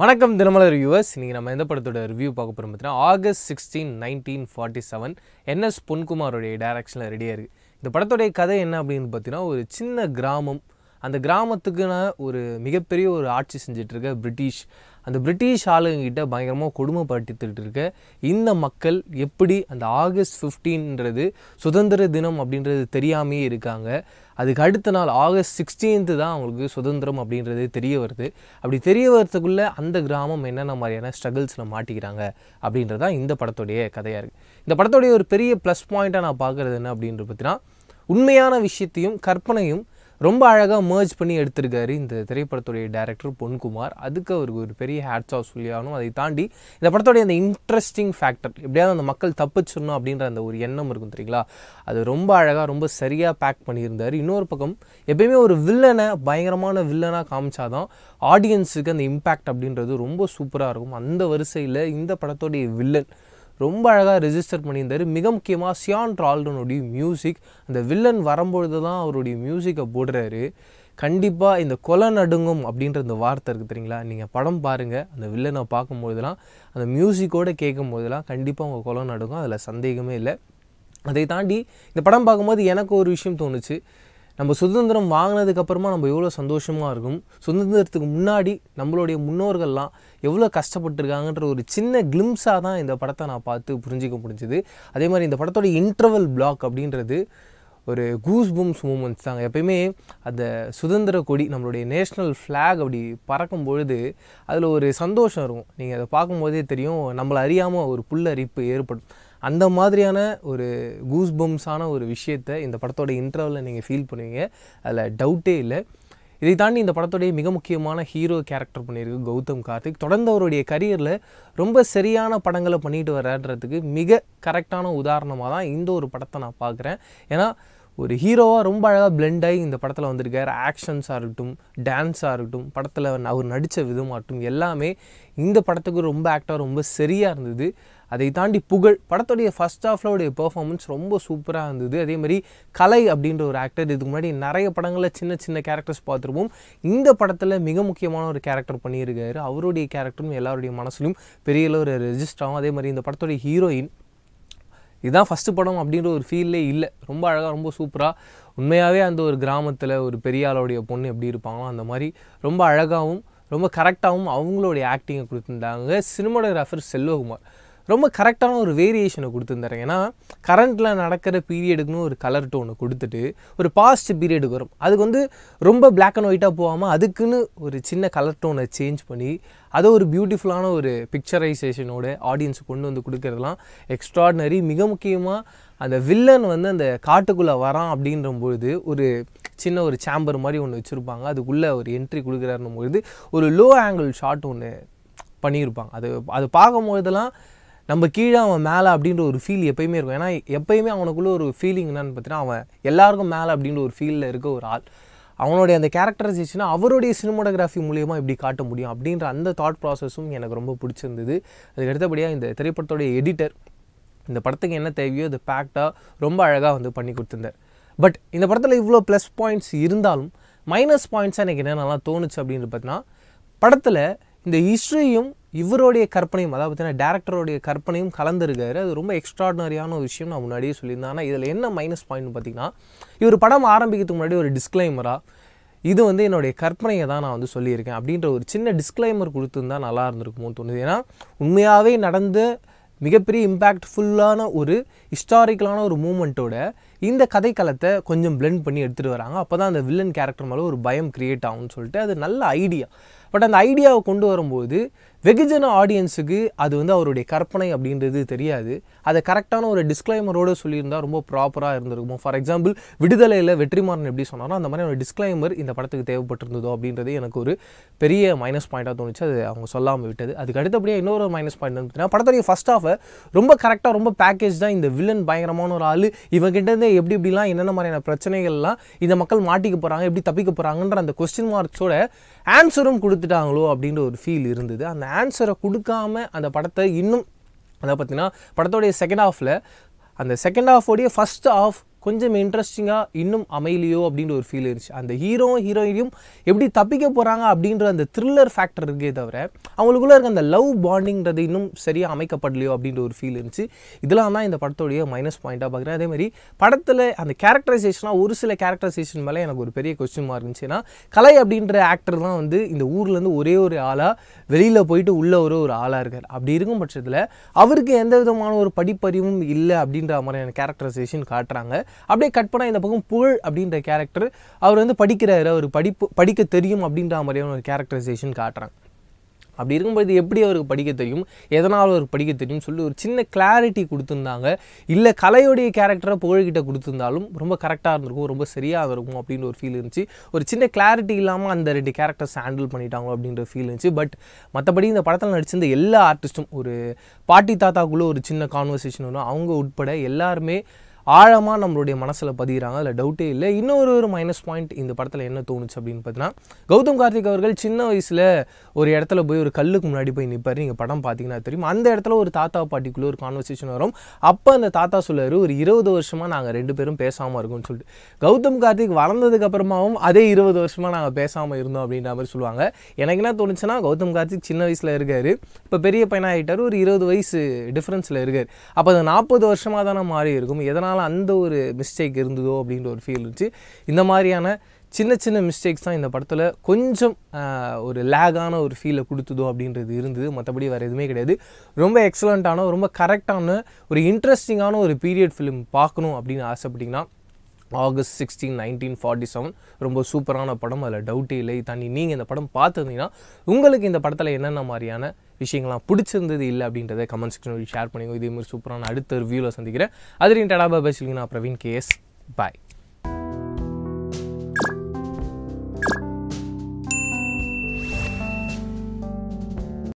வணக்கம் தினமலர் யூஎஸ் இன்றைக்கி நம்ம எந்த படத்தோட ரிவ்யூ பார்க்க போகிறோம் பார்த்தீங்கன்னா August sixteen nineteen forty seven S பொன்குமாரோடைய டைரக்ஷனில் ரெடியாக இருக்குது இந்த படத்தோடைய கதை என்ன அப்படின்னு பார்த்தீங்கன்னா ஒரு சின்ன கிராமம் அந்த கிராமத்துக்குன்னு ஒரு மிகப்பெரிய ஒரு ஆட்சி செஞ்சிட்ருக்க பிரிட்டிஷ் அந்த பிரிட்டிஷ் ஆளுங்கிட்ட பயங்கரமாக கொடுமைப்படுத்திட்டு இருக்க இந்த மக்கள் எப்படி அந்த ஆகஸ்ட் ஃபிஃப்டீன்றது சுதந்திர தினம் அப்படின்றது தெரியாமே இருக்காங்க அதுக்கு அடுத்த நாள் ஆகஸ்ட் சிக்ஸ்டீன்த்து தான் அவங்களுக்கு சுதந்திரம் அப்படின்றது தெரிய வருது அப்படி தெரிய வரதுக்குள்ளே அந்த கிராமம் என்னென்ன மாதிரியான ஸ்ட்ரகிள்ஸில் மாட்டிக்கிறாங்க அப்படின்றது தான் இந்த படத்துடைய கதையாக இருக்குது இந்த படத்துடைய ஒரு பெரிய ப்ளஸ் பாயிண்ட்டாக நான் பார்க்குறது என்ன அப்படின்றது பார்த்தீங்கன்னா உண்மையான விஷயத்தையும் கற்பனையும் ரொம்ப அழகாக மேர்ஜ் பண்ணி எடுத்திருக்காரு இந்த திரைப்படத்துடைய டேரக்டர் பொன்குமார் அதுக்கு அவருக்கு ஒரு பெரிய ஹேட்ஸ் ஆஃப் சொல்லி ஆகணும் அதை தாண்டி இந்த படத்துடைய அந்த இன்ட்ரெஸ்டிங் ஃபேக்டர் எப்படியாவது அந்த மக்கள் தப்பிச்சிடணும் அப்படின்ற அந்த ஒரு எண்ணம் இருக்கும் தெரியுங்களா அது ரொம்ப அழகாக ரொம்ப சரியாக பேக் பண்ணியிருந்தார் இன்னொரு பக்கம் எப்பயுமே ஒரு வில்லனை பயங்கரமான வில்லனாக காமிச்சாதான் ஆடியன்ஸுக்கு அந்த இம்பேக்ட் அப்படின்றது ரொம்ப சூப்பராக இருக்கும் அந்த வரிசையில் இந்த படத்துடைய வில்லன் ரொம்ப அழகாக ரெஜிஸ்டர் பண்ணியிருந்தார் மிக முக்கியமாக சியான் ட்ரால்டனுடைய மியூசிக் அந்த வில்லன் வரும்பொழுது தான் அவருடைய மியூசிக்கை போடுறாரு கண்டிப்பாக இந்த கொலை நடுங்கும் அப்படின்ற இந்த வார்த்தை இருக்குது தெரியுங்களா நீங்கள் படம் பாருங்கள் அந்த வில்லனை பார்க்கும்போதெல்லாம் அந்த மியூசிக்கோடு கேட்கும் கண்டிப்பாக உங்கள் கொலை நடுங்கும் அதில் சந்தேகமே இல்லை அதை தாண்டி இந்த படம் பார்க்கும்போது எனக்கு ஒரு விஷயம் தோணுச்சு நம்ம சுதந்திரம் வாங்கினதுக்கப்புறமா நம்ம எவ்வளோ சந்தோஷமாக இருக்கும் சுதந்திரத்துக்கு முன்னாடி நம்மளுடைய முன்னோர்கள்லாம் எவ்வளோ கஷ்டப்பட்டுருக்காங்கன்ற ஒரு சின்ன கிளிம்ஸாக தான் இந்த படத்தை நான் பார்த்து புரிஞ்சிக்க முடிஞ்சுது அதே மாதிரி இந்த படத்தோட இன்டர்வல் பிளாக் அப்படின்றது ஒரு கூஸ் பூம்ஸ் மூமெண்ட்ஸ் தாங்க எப்பயுமே அந்த சுதந்திர கொடி நம்மளுடைய நேஷ்னல் ஃப்ளாக் அப்படி பறக்கும் பொழுது அதில் ஒரு சந்தோஷம் இருக்கும் நீங்கள் அதை பார்க்கும்போதே தெரியும் நம்மளை அறியாமல் ஒரு புல்லரிப்பு ஏற்படும் அந்த மாதிரியான ஒரு கூஸ் பம்ஸான ஒரு விஷயத்தை இந்த படத்தோட இன்டர்வலில் நீங்கள் ஃபீல் பண்ணுவீங்க அதில் டவுட்டே இல்லை இதை தாண்டி இந்த படத்துடைய மிக முக்கியமான ஹீரோ கேரக்டர் பண்ணியிருக்கு கௌதம் கார்த்திக் தொடர்ந்து அவருடைய கரியரில் ரொம்ப சரியான படங்களை பண்ணிட்டு வர்றதுக்கு மிக கரெக்டான உதாரணமாக தான் இந்த ஒரு படத்தை நான் பார்க்குறேன் ஏன்னா ஒரு ஹீரோவாக ரொம்ப அழகாக பிளெண்ட் ஆகி இந்த படத்தில் வந்திருக்கார் ஆக்ஷன்ஸாக இருக்கட்டும் டான்ஸாக இருக்கட்டும் படத்தில் அவர் நடித்த விதமாகட்டும் எல்லாமே இந்த படத்துக்கு ரொம்ப ஆக்டாக ரொம்ப சரியாக இருந்தது அதை தாண்டி புகழ் படத்துடைய ஃபஸ்ட் உடைய பெர்ஃபார்மன்ஸ் ரொம்ப சூப்பராக இருந்தது அதே மாதிரி கலை அப்படின்ற ஒரு ஆக்டர் இதுக்கு முன்னாடி நிறைய படங்களில் சின்ன சின்ன கேரக்டர்ஸ் பார்த்துருப்போம் இந்த படத்தில் மிக முக்கியமான ஒரு கேரக்டர் பண்ணியிருக்காரு அவருடைய கேரக்டரும் எல்லாருடைய மனசுலையும் பெரிய அளவு ரெஜிஸ்டராகும் அதே மாதிரி இந்த படத்துடைய ஹீரோயின் இதுதான் ஃபஸ்ட்டு படம் அப்படின்ற ஒரு ஃபீல்லே இல்லை ரொம்ப அழகாக ரொம்ப சூப்பராக உண்மையாகவே அந்த ஒரு கிராமத்தில் ஒரு பெரியாளுடைய பொண்ணு எப்படி இருப்பாங்களோ அந்த மாதிரி ரொம்ப அழகாகவும் ரொம்ப கரெக்டாகவும் அவங்களுடைய ஆக்டிங்கை கொடுத்துருந்தாங்க சினிமாடோகிராஃபர் செல்வகுமார் ரொம்ப கரெக்டான ஒரு வேரியேஷனை கொடுத்துருந்தாரு ஏன்னா கரண்ட்டில் நடக்கிற பீரியடுக்குன்னு ஒரு கலர் டோனை கொடுத்துட்டு ஒரு பாஸ்ட் பீரியடுக்கு வரும் அதுக்கு வந்து ரொம்ப பிளாக் அண்ட் ஒயிட்டாக போகாமல் அதுக்குன்னு ஒரு சின்ன கலர் டோனை சேஞ்ச் பண்ணி அதை ஒரு பியூட்டிஃபுல்லான ஒரு பிக்சரைசேஷனோட ஆடியன்ஸுக்கு கொண்டு வந்து கொடுக்குறதுலாம் எக்ஸ்ட்ராடினரி மிக முக்கியமாக அந்த வில்லன் வந்து அந்த காட்டுக்குள்ளே வரான் அப்படின்றபொழுது ஒரு சின்ன ஒரு சேம்பர் மாதிரி ஒன்று வச்சுருப்பாங்க அதுக்குள்ளே ஒரு என்ட்ரி கொடுக்குறாருன்னும் பொழுது ஒரு லோ ஆங்கிள் ஷாட் ஒன்று பண்ணியிருப்பாங்க அது அது பார்க்கும்பொழுதெல்லாம் நம்ம கீழே அவன் மேலே அப்படின்ற ஒரு ஃபீல் எப்பயுமே இருக்கும் ஏன்னா எப்பயுமே அவனுக்குள்ளே ஒரு ஃபீலிங் என்னன்னு பார்த்தீங்கன்னா அவன் எல்லாருக்கும் மேலே அப்படின்ற ஒரு ஃபீலில் இருக்க ஒரு ஆள் அவனுடைய அந்த கேரக்டரைசேஷனை அவருடைய சினிமோட்டோகிராஃபி மூலியமாக இப்படி காட்ட முடியும் அப்படின்ற அந்த தாட் ப்ராசஸும் எனக்கு ரொம்ப பிடிச்சிருந்தது அதுக்கு அடுத்தபடியாக இந்த திரைப்படத்தோடைய எடிட்டர் இந்த படத்துக்கு என்ன தேவையோ அதை பேக்டாக ரொம்ப அழகாக வந்து பண்ணி கொடுத்துருந்தார் பட் இந்த படத்தில் இவ்வளோ ப்ளஸ் பாயிண்ட்ஸ் இருந்தாலும் மைனஸ் பாயிண்ட்ஸாக எனக்கு என்னென்னலாம் தோணுச்சு அப்படின்னு பார்த்தீங்கன்னா படத்தில் இந்த ஹிஸ்ட்ரியும் இவருடைய கற்பனையும் அதாவது பார்த்தீங்கன்னா டேரக்டருடைய கற்பனையும் கலந்துருக்காரு அது ரொம்ப எக்ஸ்ட்ராடினரியான ஒரு விஷயம் நான் முன்னாடியே சொல்லியிருந்தேன் ஆனால் இதில் என்ன மைனஸ் பாயிண்ட் பார்த்தீங்கன்னா இவர் படம் ஆரம்பிக்கிறதுக்கு முன்னாடி ஒரு டிஸ்க்ளைமராக இது வந்து என்னுடைய கற்பனையை தான் நான் வந்து சொல்லியிருக்கேன் அப்படின்ற ஒரு சின்ன டிஸ்க்ளைமர் கொடுத்துருந்தா நல்லா இருந்திருக்குமோ தோணுது ஏன்னா உண்மையாகவே நடந்த மிகப்பெரிய இம்பேக்ட்ஃபுல்லான ஒரு ஹிஸ்டாரிக்கலான ஒரு மூமெண்ட்டோட இந்த கதைக்களத்தை கொஞ்சம் பிளெண்ட் பண்ணி எடுத்துகிட்டு வராங்க அப்போ தான் அந்த வில்லன் கேரக்டர் மேலே ஒரு பயம் க்ரியேட் ஆகும்னு சொல்லிட்டு அது நல்ல ஐடியா பட் அந்த ஐடியாவை கொண்டு வரும்போது வெகுஜன ஆடியன்ஸுக்கு அது வந்து அவருடைய கற்பனை அப்படின்றது தெரியாது அதை கரெக்டான ஒரு டிஸ்க்ளைமரோடு சொல்லியிருந்தால் ரொம்ப ப்ராப்பராக இருந்திருக்கும் ஃபார் எக்ஸாம்பிள் விடுதலையில் வெற்றிமாறன் எப்படி சொன்னாரோ அந்த மாதிரி ஒரு டிஸ்க்ளைமர் இந்த படத்துக்கு தேவைப்பட்டிருந்ததோ அப்படின்றது எனக்கு ஒரு பெரிய மைனஸ் பாயிண்ட்டாக தோணுச்சு அது அவங்க சொல்லாமல் விட்டது அதுக்கு அடுத்தபடியாக இன்னொரு மைனஸ் பாயிண்ட் பார்த்தீங்கன்னா படத்துடைய ஃபஸ்ட் ஆஃபை ரொம்ப கரெக்டாக ரொம்ப பேக்கேஜ் தான் இந்த வில்லன் பயங்கரமான ஒரு ஆள் இவங்கிட்டேருந்து எப்படி இப்படிலாம் என்னென்ன மாதிரியான பிரச்சனைகள்லாம் இந்த மக்கள் மாட்டிக்க போகிறாங்க எப்படி தப்பிக்க போகிறாங்கன்ற அந்த கொஸ்டின் மார்க்ஸோட ஆன்சரும் கொடுத்துட்டாங்களோ அப்படின்ற ஒரு ஃபீல் இருந்தது அந்த ஆன்சரை கொடுக்காம அந்த படத்தை இன்னும் அதை பார்த்தீங்கன்னா படத்தோடைய செகண்ட் ஹாஃபில் அந்த செகண்ட் ஹாஃபோடைய ஃபஸ்ட் ஆஃப் கொஞ்சம் இன்ட்ரெஸ்டிங்காக இன்னும் அமையலையோ அப்படின்ற ஒரு ஃபீல் இருந்துச்சு அந்த ஹீரோ ஹீரோயினும் எப்படி தப்பிக்க போகிறாங்க அப்படின்ற அந்த த்ரில்லர் ஃபேக்டர் இருக்கே தவிர அவங்களுக்குள்ளே இருக்க அந்த லவ் பாண்டிங்கிறது இன்னும் சரியாக அமைக்கப்படலையோ அப்படின்ற ஒரு ஃபீல் இருந்துச்சு இதெல்லாம் தான் இந்த படத்தோடைய மைனஸ் பாயிண்ட்டாக பார்க்குறேன் அதேமாதிரி படத்தில் அந்த கேரக்டரைசேஷனாக ஒரு சில கேரக்டரைசேஷன் மேலே எனக்கு ஒரு பெரிய கொஸ்டின் மார்க் கலை அப்படின்ற ஆக்டர் தான் வந்து இந்த ஊர்லேருந்து ஒரே ஒரு ஆளாக வெளியில் போயிட்டு உள்ள ஒரு ஒரு ஆளாக இருக்கார் அப்படி இருக்கும் பட்சத்தில் அவருக்கு எந்த விதமான ஒரு படிப்பறிவும் இல்லை அப்படின்ற மாதிரியான கேரக்டரைசேஷன் காட்டுறாங்க அப்படியே கட் பண்ணால் இந்த பக்கம் புகழ் அப்படின்ற கேரக்டர் அவர் வந்து படிக்கிறாரு அவர் படிப்பு படிக்க தெரியும் அப்படின்ற மாதிரியான ஒரு கேரக்டரைசேஷன் காட்டுறாங்க அப்படி இருக்கும்போது எப்படி அவருக்கு படிக்க தெரியும் எதனால் அவருக்கு படிக்க தெரியும் சொல்லி ஒரு சின்ன கிளாரிட்டி கொடுத்துருந்தாங்க இல்லை கலையுடைய கேரக்டரை புகழ்கிட்ட கொடுத்துருந்தாலும் ரொம்ப கரெக்டாக இருந்திருக்கும் ரொம்ப சரியாக இருக்கும் அப்படின்னு ஒரு ஃபீல் இருந்துச்சு ஒரு சின்ன கிளாரிட்டி இல்லாமல் அந்த ரெண்டு கேரக்டர்ஸ் ஹேண்டில் பண்ணிட்டாங்க அப்படின்ற ஃபீல் இருந்துச்சு பட் மற்றபடி இந்த படத்தில் நடிச்சிருந்த எல்லா ஆர்டிஸ்ட்டும் ஒரு பாட்டி தாத்தாக்குள்ளே ஒரு சின்ன கான்வர்சேஷன் வரும் அவங்க உட்பட எல்லாருமே ஆழமாக நம்மளுடைய மனசில் பதிகிறாங்க அதில் டவுட்டே இல்லை இன்னொரு ஒரு மைனஸ் பாயிண்ட் இந்த படத்தில் என்ன தோணுச்சு அப்படின்னு பார்த்தீங்கன்னா கௌதம் கார்த்திக் அவர்கள் சின்ன வயசில் ஒரு இடத்துல போய் ஒரு கல்லுக்கு முன்னாடி போய் நிற்பார் நீங்கள் படம் பார்த்தீங்கன்னா தெரியும் அந்த இடத்துல ஒரு தாத்தா பாட்டிக்குள்ளே ஒரு கான்வர்சேஷன் வரும் அப்போ அந்த தாத்தா சொல்லார் ஒரு இருபது வருஷமாக நாங்கள் ரெண்டு பேரும் பேசாமல் இருக்கோம்னு சொல்லிட்டு கௌதம் கார்த்திக் வளர்ந்ததுக்கு அப்புறமாவும் அதே இருபது வருஷமாக நாங்கள் பேசாமல் இருந்தோம் அப்படின்ற மாதிரி சொல்லுவாங்க எனக்கு என்ன தோணுச்சுன்னா கௌதம் கார்த்திக் சின்ன வயசில் இருக்கார் இப்போ பெரிய பையனாக ஆகிட்டார் ஒரு இருபது வயசு டிஃப்ரென்ஸில் இருக்கார் அப்போ அது நாற்பது வருஷமாக தானே மாறி இருக்கும் எதனால் எதனால் அந்த ஒரு மிஸ்டேக் இருந்ததோ அப்படின்ற ஒரு ஃபீல் இருந்துச்சு இந்த மாதிரியான சின்ன சின்ன மிஸ்டேக்ஸ் தான் இந்த படத்தில் கொஞ்சம் ஒரு லேகான ஒரு ஃபீலை கொடுத்ததோ அப்படின்றது இருந்தது மற்றபடி வேறு எதுவுமே கிடையாது ரொம்ப எக்ஸலண்ட்டான ரொம்ப கரெக்டான ஒரு இன்ட்ரெஸ்டிங்கான ஒரு பீரியட் ஃபிலிம் பார்க்கணும் அப்படின்னு ஆசைப்பட்டிங்கன்னா August sixteen nineteen forty seven ரொம்ப சூப்பரான படம் அதில் டவுட்டே இல்லை தண்ணி நீங்கள் இந்த படம் பார்த்துருந்தீங்கன்னா உங்களுக்கு இந்த படத்தில் என்னென்ன மாதிரியான விஷயங்கள்லாம் பிடிச்சிருந்தது இல்லை அப்படின்றத கமெண்ட் செக்ஷனில் ஷேர் பண்ணிங்க இதே மாதிரி சூப்பரான அடுத்த வியூவில் சந்திக்கிறேன் அது ரிலேட்டடாக பேசிங்கன்னா பிரவீன் கேஎஸ் பாய்